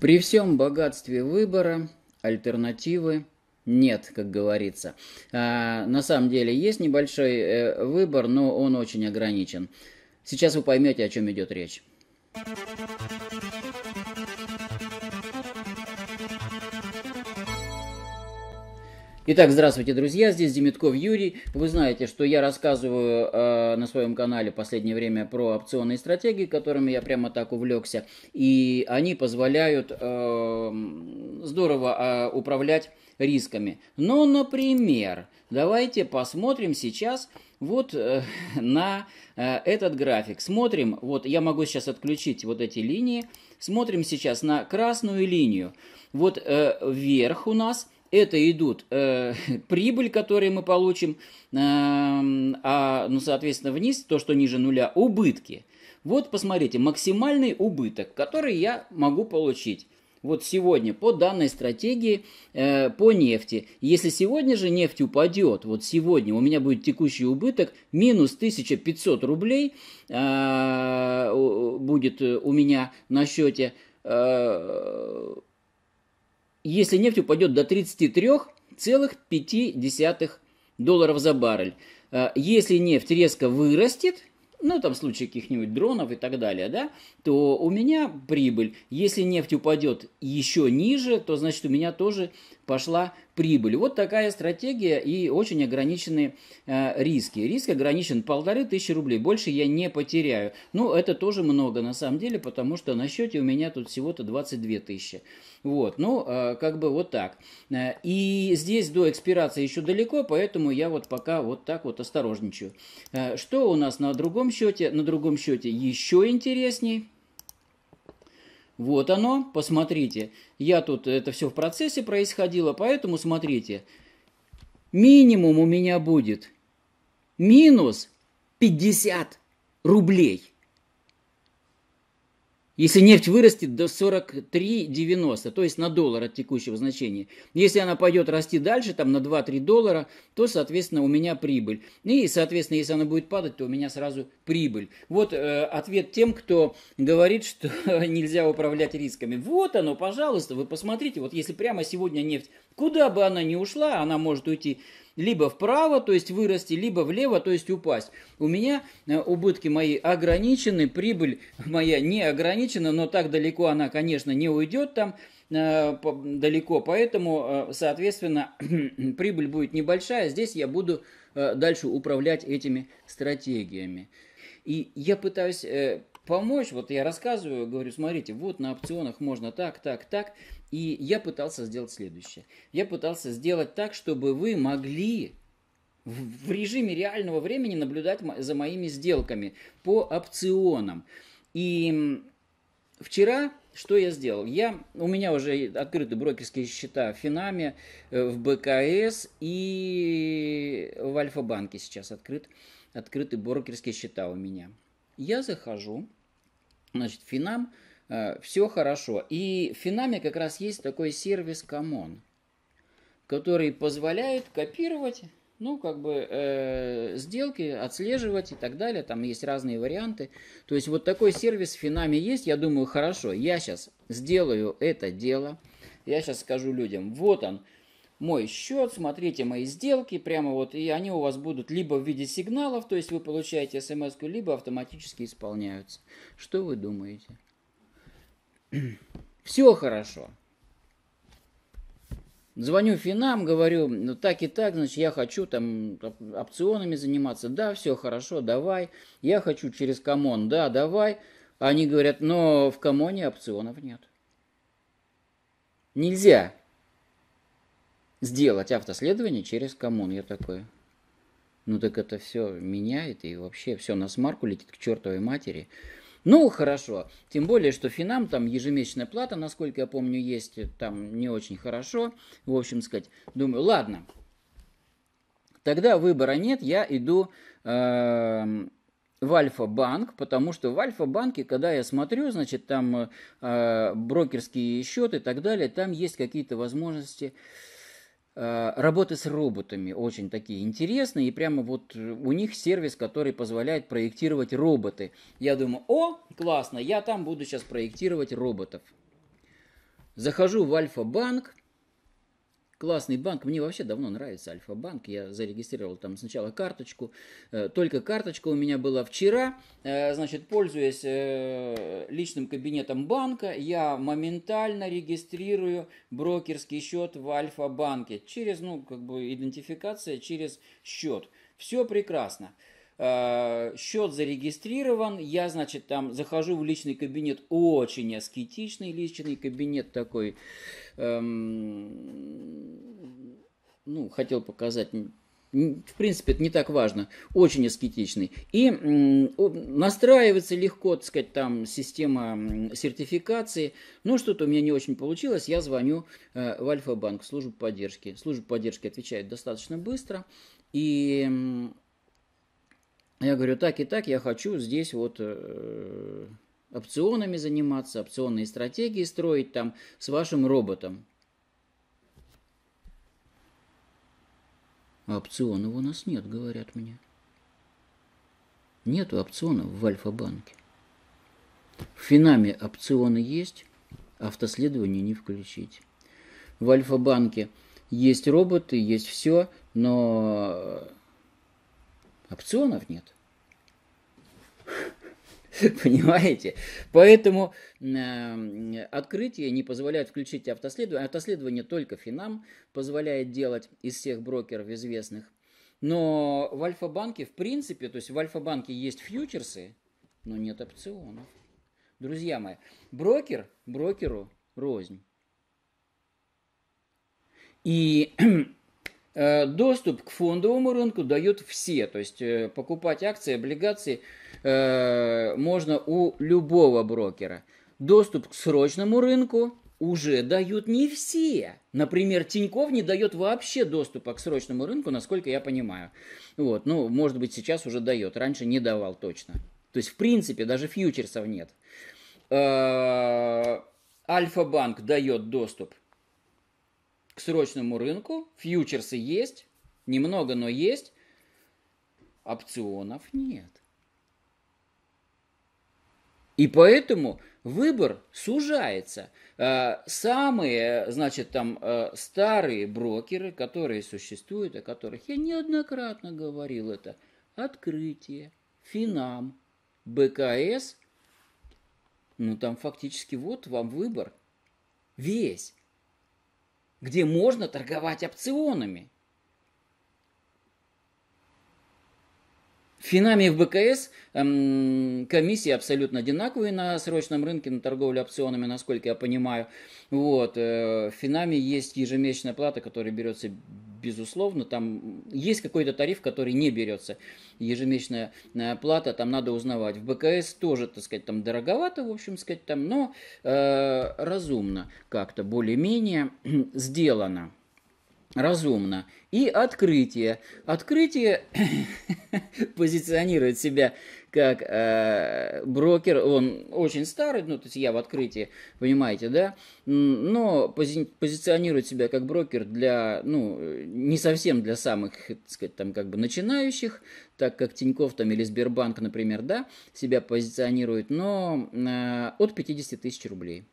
При всем богатстве выбора альтернативы нет, как говорится. А, на самом деле есть небольшой э, выбор, но он очень ограничен. Сейчас вы поймете, о чем идет речь. Итак, здравствуйте, друзья, здесь Демитков Юрий. Вы знаете, что я рассказываю э, на своем канале последнее время про опционные стратегии, которыми я прямо так увлекся, и они позволяют э, здорово э, управлять рисками. Но, например, давайте посмотрим сейчас вот э, на э, этот график. Смотрим, вот я могу сейчас отключить вот эти линии, смотрим сейчас на красную линию. Вот э, вверх у нас – это идут э, прибыль, которую мы получим, э, а, ну, соответственно, вниз, то, что ниже нуля, убытки. Вот, посмотрите, максимальный убыток, который я могу получить вот сегодня по данной стратегии э, по нефти. Если сегодня же нефть упадет, вот сегодня у меня будет текущий убыток минус 1500 рублей э, будет у меня на счете. Э, если нефть упадет до 33,5 долларов за баррель. Э, если нефть резко вырастет, ну, там случае каких-нибудь дронов и так далее, да, то у меня прибыль. Если нефть упадет еще ниже, то, значит, у меня тоже пошла прибыль. Вот такая стратегия и очень ограничены э, риски. Риск ограничен полторы тысячи рублей, больше я не потеряю. Ну, это тоже много на самом деле, потому что на счете у меня тут всего-то 22 тысячи. Вот, ну, э, как бы вот так. Э, и здесь до экспирации еще далеко, поэтому я вот пока вот так вот осторожничаю. Э, что у нас на другом счете? На другом счете еще интересней. Вот оно, посмотрите. Я тут, это все в процессе происходило, поэтому смотрите. Минимум у меня будет минус 50 рублей. Если нефть вырастет до 43,90, то есть на доллар от текущего значения. Если она пойдет расти дальше, там на 2-3 доллара, то, соответственно, у меня прибыль. И, соответственно, если она будет падать, то у меня сразу прибыль. Вот э, ответ тем, кто говорит, что нельзя управлять рисками. Вот оно, пожалуйста, вы посмотрите, вот если прямо сегодня нефть, куда бы она ни ушла, она может уйти либо вправо, то есть вырасти, либо влево, то есть упасть. У меня э, убытки мои ограничены, прибыль моя не ограничена, но так далеко она, конечно, не уйдет там э, далеко, поэтому, э, соответственно, прибыль будет небольшая, а здесь я буду дальше управлять этими стратегиями. И я пытаюсь помочь. Вот я рассказываю, говорю, смотрите, вот на опционах можно так, так, так. И я пытался сделать следующее. Я пытался сделать так, чтобы вы могли в режиме реального времени наблюдать за моими сделками по опционам. И вчера что я сделал? Я, у меня уже открыты брокерские счета в Финаме, э, в БКС и в Альфа-банке сейчас открыт, открыты брокерские счета у меня. Я захожу, значит, Финам, э, все хорошо. И в Финаме как раз есть такой сервис Common, который позволяет копировать, ну, как бы, э, сделки, отслеживать и так далее. Там есть разные варианты. То есть вот такой сервис в Финаме есть. Я думаю, хорошо, я сейчас сделаю это дело. Я сейчас скажу людям, вот он, мой счет, смотрите мои сделки, прямо вот, и они у вас будут либо в виде сигналов, то есть вы получаете смс либо автоматически исполняются. Что вы думаете? Все хорошо. Звоню финам, говорю, ну так и так, значит, я хочу там опционами заниматься. Да, все хорошо, давай. Я хочу через Камон, да, давай. Они говорят, но в Камоне опционов нет. Нельзя сделать автоследование через коммун. Я такой, ну так это все меняет, и вообще все на смарку летит к чертовой матери. Ну, хорошо. Тем более, что Финам там ежемесячная плата, насколько я помню, есть. Э, там не очень хорошо. В общем сказать, думаю, ладно. Тогда выбора нет, я иду эм, в Альфа-банк, потому что в Альфа-банке, когда я смотрю, значит, там э, э брокерские счеты и так далее, там есть какие-то возможности... Э, Э, работы с роботами очень такие интересные, и прямо вот э, у них сервис, который позволяет проектировать роботы. Я думаю, о, классно, я там буду сейчас проектировать роботов. Захожу в Альфа-банк, Классный банк. Мне вообще давно нравится Альфа-банк. Я зарегистрировал там сначала карточку. Э, только карточка у меня была вчера. Э, значит, пользуясь э, личным кабинетом банка, я моментально регистрирую брокерский счет в Альфа-банке через, ну, как бы идентификация через счет. Все прекрасно. Э, счет зарегистрирован, я, значит, там захожу в личный кабинет, очень аскетичный личный кабинет такой, эм, ну, хотел показать, в принципе, это не так важно, очень аскетичный. И эм, настраивается легко, так сказать, там система сертификации. Ну, что-то у меня не очень получилось, я звоню э, в Альфа-банк, службу поддержки. Служба поддержки отвечает достаточно быстро, и я говорю, так и так, я хочу здесь вот э, опционами заниматься, опционные стратегии строить там с вашим роботом. опционов у нас нет, говорят мне. Нету опционов в Альфа-банке. В Финаме опционы есть, автоследование не включить. В Альфа-банке есть роботы, есть все, но опционов нет. Понимаете? Поэтому э, открытие не позволяет включить автоследование. Автоследование только Финам позволяет делать из всех брокеров известных. Но в Альфа-банке, в принципе, то есть в Альфа-банке есть фьючерсы, но нет опционов. Друзья мои, брокер брокеру рознь. И Э, доступ к фондовому рынку дают все, то есть э, покупать акции, облигации э, можно у любого брокера. Доступ к срочному рынку уже дают не все. Например, Тиньков не дает вообще доступа к срочному рынку, насколько я понимаю. Вот, ну, может быть, сейчас уже дает, раньше не давал точно. То есть, в принципе, даже фьючерсов нет. Альфа-банк дает доступ к срочному рынку, фьючерсы есть, немного, но есть, опционов нет. И поэтому выбор сужается. Э, самые, значит, там э, старые брокеры, которые существуют, о которых я неоднократно говорил, это открытие, Финам, БКС, ну там фактически вот вам выбор весь где можно торговать опционами. Финами в БКС эм, комиссии абсолютно одинаковые на срочном рынке, на торговле опционами, насколько я понимаю. Вот, э, в Финами есть ежемесячная плата, которая берется безусловно, там есть какой-то тариф, который не берется. Ежемесячная э, плата, там надо узнавать. В БКС тоже, так сказать, там дороговато, в общем сказать, там, но э, разумно как-то, более-менее сделано разумно. И открытие. Открытие позиционирует себя как э, брокер, он очень старый, ну, то есть я в открытии, понимаете, да, но пози позиционирует себя как брокер для, ну, не совсем для самых, так сказать, там, как бы начинающих, так как Тиньков там или Сбербанк, например, да, себя позиционирует, но э, от 50 тысяч рублей.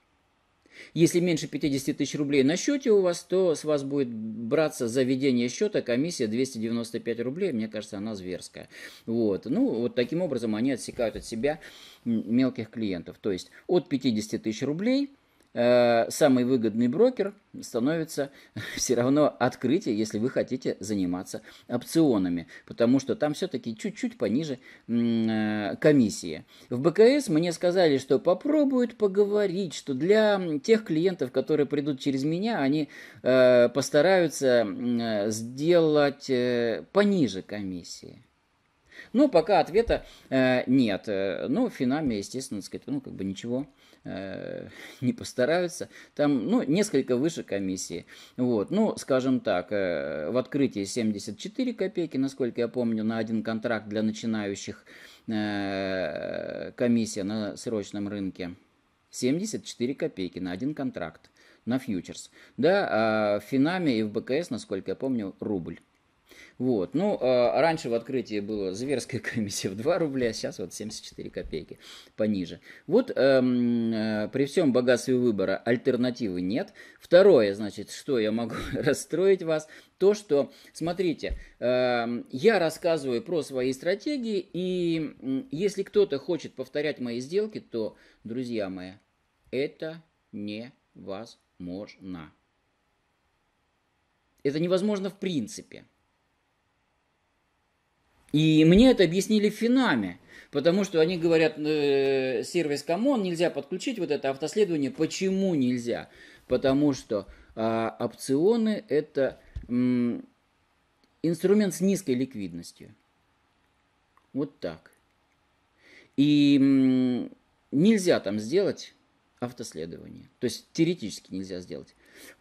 Если меньше 50 тысяч рублей на счете у вас, то с вас будет браться за ведение счета комиссия 295 рублей. Мне кажется, она зверская. Вот. Ну, вот таким образом они отсекают от себя мелких клиентов. То есть от 50 тысяч рублей – Э, самый выгодный брокер становится все равно открытие, если вы хотите заниматься опционами, потому что там все-таки чуть-чуть пониже э, комиссии. В БКС мне сказали, что попробуют поговорить, что для тех клиентов, которые придут через меня, они э, постараются сделать пониже комиссии. Но пока ответа э, нет. Ну, Финами, естественно, сказать, ну, как бы ничего Э, не постараются. Там, ну, несколько выше комиссии. Вот, ну, скажем так, э, в открытии 74 копейки, насколько я помню, на один контракт для начинающих э, комиссия на срочном рынке. 74 копейки на один контракт на фьючерс. Да, а в Финаме и в БКС, насколько я помню, рубль. Вот. Ну, э, раньше в открытии было зверская комиссия в 2 рубля, сейчас вот 74 копейки пониже. Вот эм, э, при всем богатстве выбора альтернативы нет. Второе, значит, что я могу расстроить вас, то, что, смотрите, э, я рассказываю про свои стратегии, и э, если кто-то хочет повторять мои сделки, то, друзья мои, это невозможно. Это невозможно в принципе. И мне это объяснили в Финаме, потому что они говорят, э, сервис Камон нельзя подключить вот это автоследование. Почему нельзя? Потому что э, опционы это э, инструмент с низкой ликвидностью. Вот так. И э, нельзя там сделать автоследование. То есть теоретически нельзя сделать.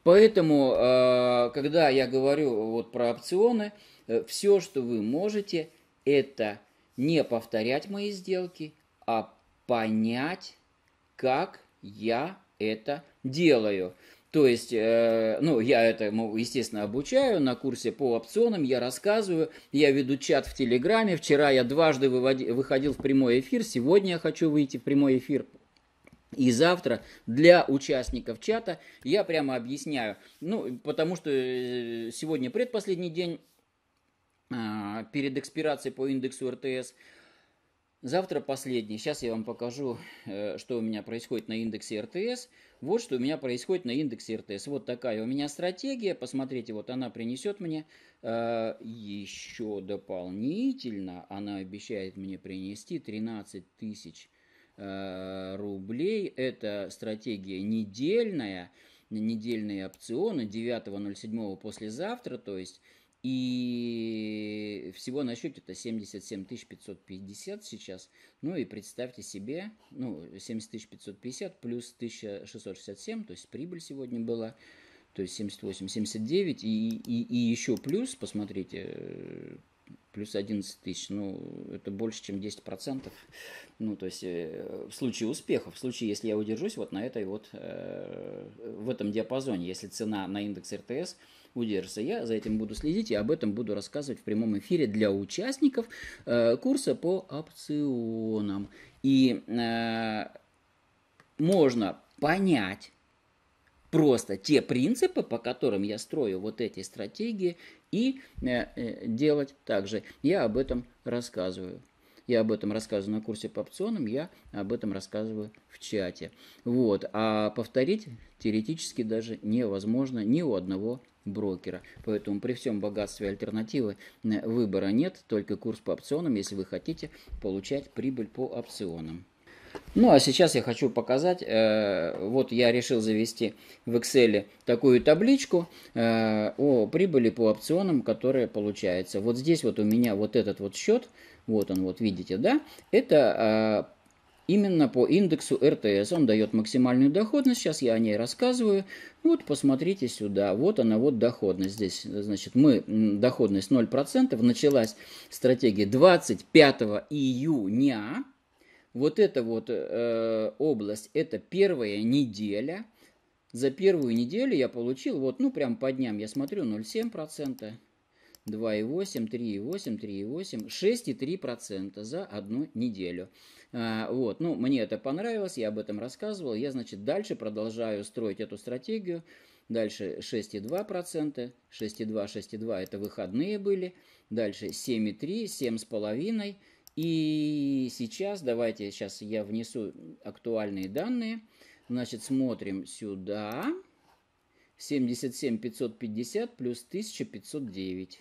Поэтому, э, когда я говорю вот про опционы, э, все, что вы можете – это не повторять мои сделки, а понять, как я это делаю. То есть, э, ну, я этому, ну, естественно, обучаю на курсе по опционам, я рассказываю, я веду чат в Телеграме, вчера я дважды выводи, выходил в прямой эфир, сегодня я хочу выйти в прямой эфир. И завтра для участников чата я прямо объясняю. Ну, потому что э, сегодня предпоследний день а, перед экспирацией по индексу РТС. Завтра последний. Сейчас я вам покажу, э, что у меня происходит на индексе РТС. Вот что у меня происходит на индексе РТС. Вот такая у меня стратегия. Посмотрите, вот она принесет мне э, еще дополнительно. Она обещает мне принести 13 тысяч э, рублей. Это стратегия недельная недельные опционы 9.07 послезавтра, то есть и всего на счете это 77 550 сейчас. Ну и представьте себе, ну 70 550 плюс 1667, то есть прибыль сегодня была, то есть 78, 79 и, и, и еще плюс, посмотрите, плюс 11 тысяч, ну, это больше, чем 10%. Ну, то есть, э, в случае успеха, в случае, если я удержусь вот на этой вот, э, в этом диапазоне, если цена на индекс РТС – удержится. Я за этим буду следить и об этом буду рассказывать в прямом эфире для участников э, курса по опционам. И э, можно понять просто те принципы, по которым я строю вот эти стратегии, и э, э, делать так же. Я об этом рассказываю. Я об этом рассказываю на курсе по опционам, я об этом рассказываю в чате. Вот. А повторить теоретически даже невозможно ни у одного брокера. Поэтому при всем богатстве альтернативы э, выбора нет, только курс по опционам, если вы хотите получать прибыль по опционам. Ну а сейчас я хочу показать, э, вот я решил завести в Excel такую табличку э, о прибыли по опционам, которая получается. Вот здесь вот у меня вот этот вот счет, вот он вот видите, да, это Именно по индексу РТС он дает максимальную доходность. Сейчас я о ней рассказываю. Ну вот посмотрите сюда. Вот она, вот доходность. Здесь, значит, мы доходность 0%. Началась стратегия 25 июня. Вот эта вот э, область, это первая неделя. За первую неделю я получил, вот, ну, прям по дням я смотрю, 0,7%. 2,8, 3,8, 3,8, 6,3% за одну неделю. А, вот, ну, мне это понравилось, я об этом рассказывал. Я, значит, дальше продолжаю строить эту стратегию. Дальше 6,2%, 6,2, 6,2 это выходные были. Дальше 7,3, 7,5. И сейчас, давайте, сейчас я внесу актуальные данные. Значит, смотрим сюда. 77 550 плюс 1509.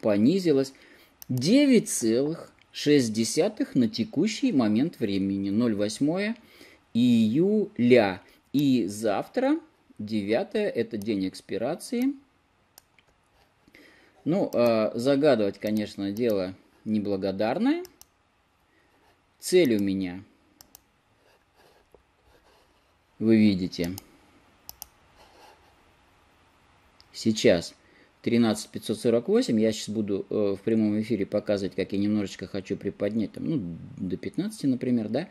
понизилась 9,6 на текущий момент времени, 0,8 июля. И завтра, 9 это день экспирации. Ну, э, загадывать, конечно, дело неблагодарное. Цель у меня, вы видите, сейчас – 13548, я сейчас буду э, в прямом эфире показывать, как я немножечко хочу приподнять, там, ну, до 15, например, да,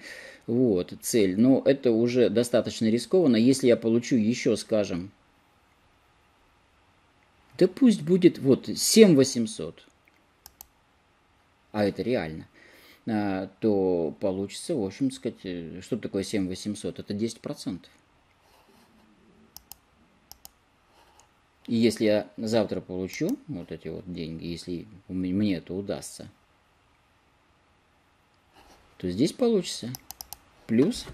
вот, цель, но это уже достаточно рискованно, если я получу еще, скажем, да пусть будет вот 7800, а это реально, а, то получится, в общем, сказать, э, что такое 7800? Это 10%. И если я завтра получу вот эти вот деньги, если мне это удастся, то здесь получится плюс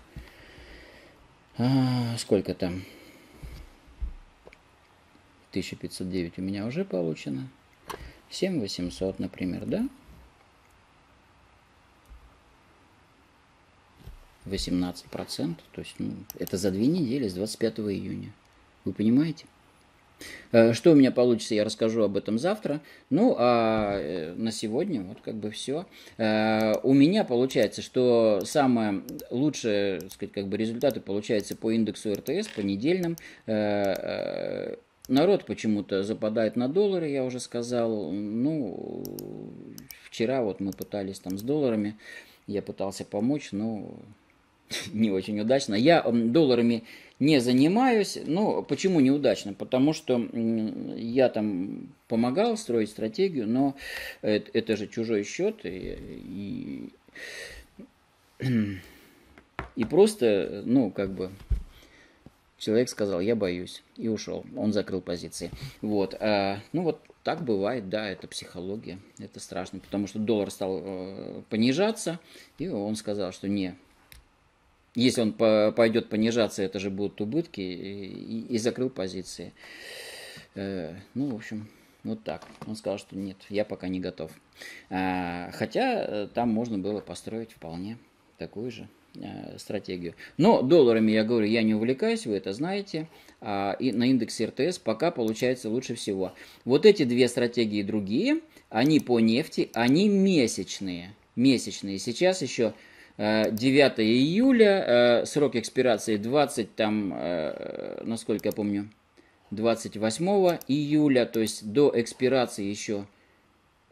а, сколько там 1509 у меня уже получено 7800 например да 18 процентов то есть ну, это за две недели с 25 июня вы понимаете Э, что у меня получится, я расскажу об этом завтра. Ну, а э, на сегодня вот как бы все. Э, у меня получается, что самое лучшее, так сказать, как бы результаты получаются по индексу РТС, по недельным. Народ почему-то западает на доллары, я уже сказал. Ну, вчера вот мы пытались там с долларами, я пытался помочь, но не очень удачно. Я долларами не занимаюсь. Ну, почему неудачно? Потому что я там помогал строить стратегию, но это, это же чужой счет. И, и, и просто, ну, как бы, человек сказал, я боюсь, и ушел. Он закрыл позиции. Вот. А, ну, вот так бывает, да, это психология. Это страшно, потому что доллар стал э, понижаться, и он сказал, что не, если он по, пойдет понижаться, это же будут убытки, и, и закрыл позиции. Э, ну, в общем, вот так. Он сказал, что нет, я пока не готов. А, хотя э, там можно было построить вполне такую же э, стратегию. Но долларами, я говорю, я не увлекаюсь, вы это знаете. А, и на индексе РТС пока получается лучше всего. Вот эти две стратегии другие, они по нефти, они месячные. Месячные. Сейчас еще 9 э, июля, э, срок экспирации 20, там, э, насколько я помню, 28 июля, то есть до экспирации еще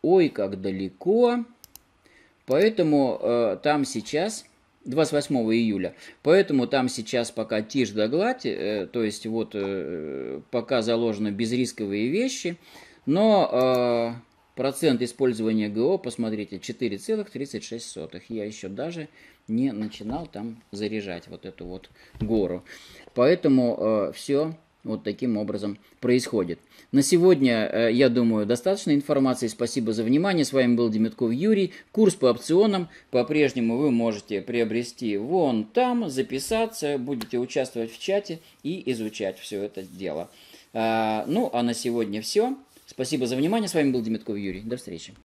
ой как далеко. Поэтому там сейчас 28 июля. Поэтому там сейчас пока тишь да гладь, то есть вот пока заложены безрисковые вещи, но Процент использования ГО, посмотрите, 4,36. Я еще даже не начинал там заряжать вот эту вот гору. Поэтому э, все вот таким образом происходит. На сегодня, э, я думаю, достаточно информации. Спасибо за внимание. С вами был Демятков Юрий. Курс по опционам по-прежнему вы можете приобрести вон там, записаться, будете участвовать в чате и изучать все это дело. Э, ну, а на сегодня все. Спасибо за внимание. С вами был Демитков Юрий. До встречи.